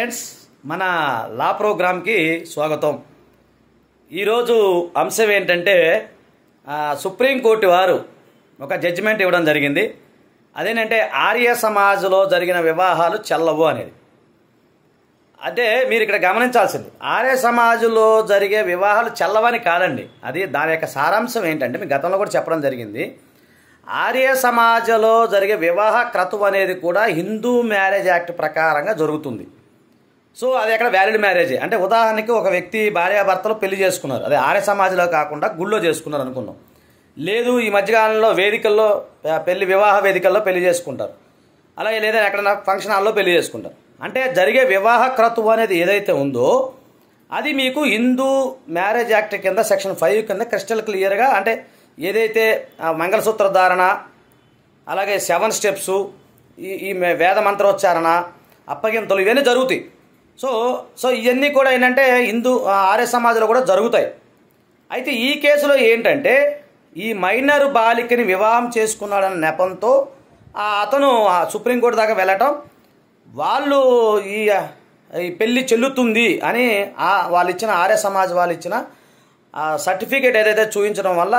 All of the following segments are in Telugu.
ఫ్రెండ్స్ మన లా ప్రోగ్రామ్కి స్వాగతం ఈరోజు అంశం ఏంటంటే సుప్రీంకోర్టు వారు ఒక జడ్జిమెంట్ ఇవ్వడం జరిగింది అదేంటంటే ఆర్య సమాజ్లో జరిగిన వివాహాలు చెల్లవు అనేది అదే మీరు ఇక్కడ గమనించాల్సింది ఆర్య సమాజ్లో జరిగే వివాహాలు చెల్లవని కాదండి అది దాని యొక్క సారాంశం ఏంటంటే మీ గతంలో కూడా చెప్పడం జరిగింది ఆర్య సమాజంలో జరిగే వివాహ క్రతువు అనేది కూడా హిందూ మ్యారేజ్ యాక్ట్ ప్రకారంగా జరుగుతుంది సో అది అక్కడ వ్యాలిడ్ మ్యారేజ్ అంటే ఉదాహరణకి ఒక వ్యక్తి భార్యాభర్తలు పెళ్లి చేసుకున్నారు అదే ఆర్య సమాజంలో కాకుండా గుళ్ళో చేసుకున్నారు అనుకున్నాం లేదు ఈ మధ్యకాలంలో వేదికల్లో పెళ్లి వివాహ వేదికల్లో పెళ్లి చేసుకుంటారు అలాగే లేదా ఎక్కడైనా ఫంక్షన్ హాల్లో పెళ్లి చేసుకుంటారు అంటే జరిగే వివాహ క్రతువు అనేది ఏదైతే ఉందో అది మీకు హిందూ మ్యారేజ్ యాక్ట్ కింద సెక్షన్ ఫైవ్ కింద క్రిస్టల్ క్లియర్గా అంటే ఏదైతే మంగళసూత్ర ధారణ అలాగే సెవెన్ స్టెప్స్ ఈ ఈ వేద మంత్రోచ్చారణ అప్పగింతలు ఇవన్నీ జరుగుతాయి సో సో ఇవన్నీ కూడా ఏంటంటే హిందూ ఆర్య సమాజంలో కూడా జరుగుతాయి అయితే ఈ కేసులో ఏంటంటే ఈ మైనర్ బాలికని వివాహం చేసుకున్నాడన్న నెపంతో అతను సుప్రీంకోర్టు దాకా వెళ్ళటం వాళ్ళు ఈ పెళ్ళి చెల్లుతుంది అని వాళ్ళు ఇచ్చిన ఆర్య సమాజ్ వాళ్ళు ఇచ్చిన సర్టిఫికేట్ ఏదైతే చూపించడం వల్ల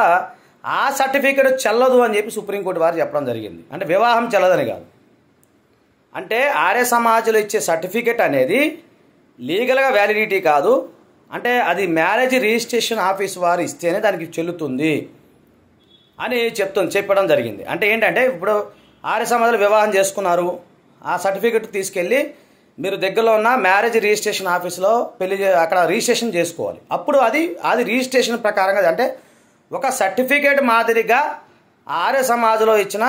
ఆ సర్టిఫికేట్ చెల్లదు అని చెప్పి సుప్రీంకోర్టు వారు చెప్పడం జరిగింది అంటే వివాహం చెల్లదని కాదు అంటే ఆర్య సమాజ్లో ఇచ్చే సర్టిఫికేట్ అనేది లీగల్గా వ్యాలిడిటీ కాదు అంటే అది మ్యారేజ్ రిజిస్ట్రేషన్ ఆఫీస్ వారు ఇస్తేనే దానికి చెల్లుతుంది అని చెప్తుంది చెప్పడం జరిగింది అంటే ఏంటంటే ఇప్పుడు ఆర్య సమాజంలో వివాహం చేసుకున్నారు ఆ సర్టిఫికెట్ తీసుకెళ్ళి మీరు దగ్గరలో ఉన్న మ్యారేజ్ రిజిస్ట్రేషన్ ఆఫీస్లో పెళ్లి అక్కడ రిజిస్ట్రేషన్ చేసుకోవాలి అప్పుడు అది అది రిజిస్ట్రేషన్ ప్రకారంగా అంటే ఒక సర్టిఫికేట్ మాదిరిగా ఆర్య సమాజంలో ఇచ్చిన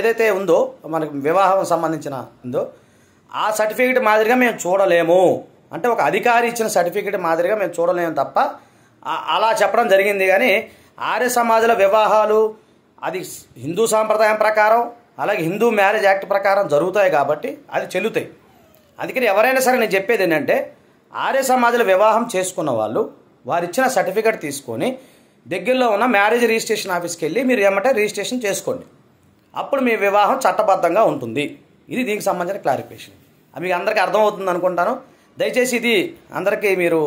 ఏదైతే ఉందో మనకి వివాహం సంబంధించిన ఉందో ఆ సర్టిఫికేట్ మాదిరిగా మేము చూడలేము అంటే ఒక అధికారి ఇచ్చిన సర్టిఫికేట్ మాదిరిగా మేము చూడలేము తప్ప అలా చెప్పడం జరిగింది కానీ ఆర్య సమాజంలో వివాహాలు అది హిందూ సాంప్రదాయం ప్రకారం అలాగే హిందూ మ్యారేజ్ యాక్ట్ ప్రకారం జరుగుతాయి కాబట్టి అది చెల్లుతాయి అందుకని ఎవరైనా సరే నేను చెప్పేది ఏంటంటే ఆర్య సమాజంలో వివాహం చేసుకున్న వాళ్ళు వారు ఇచ్చిన సర్టిఫికేట్ తీసుకొని దగ్గరలో ఉన్న మ్యారేజ్ రిజిస్ట్రేషన్ ఆఫీస్కి వెళ్ళి మీరు ఏమంటే రిజిస్ట్రేషన్ చేసుకోండి అప్పుడు మీ వివాహం చట్టబద్ధంగా ఉంటుంది ఇది దీనికి సంబంధించిన క్లారిఫికేషన్ మీకు అందరికీ అర్థమవుతుంది అనుకుంటాను దయచేసి ఇది అందరికీ మీరు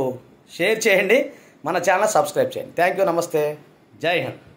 షేర్ చేయండి మన ఛానల్ సబ్స్క్రైబ్ చేయండి థ్యాంక్ యూ నమస్తే జై హింద్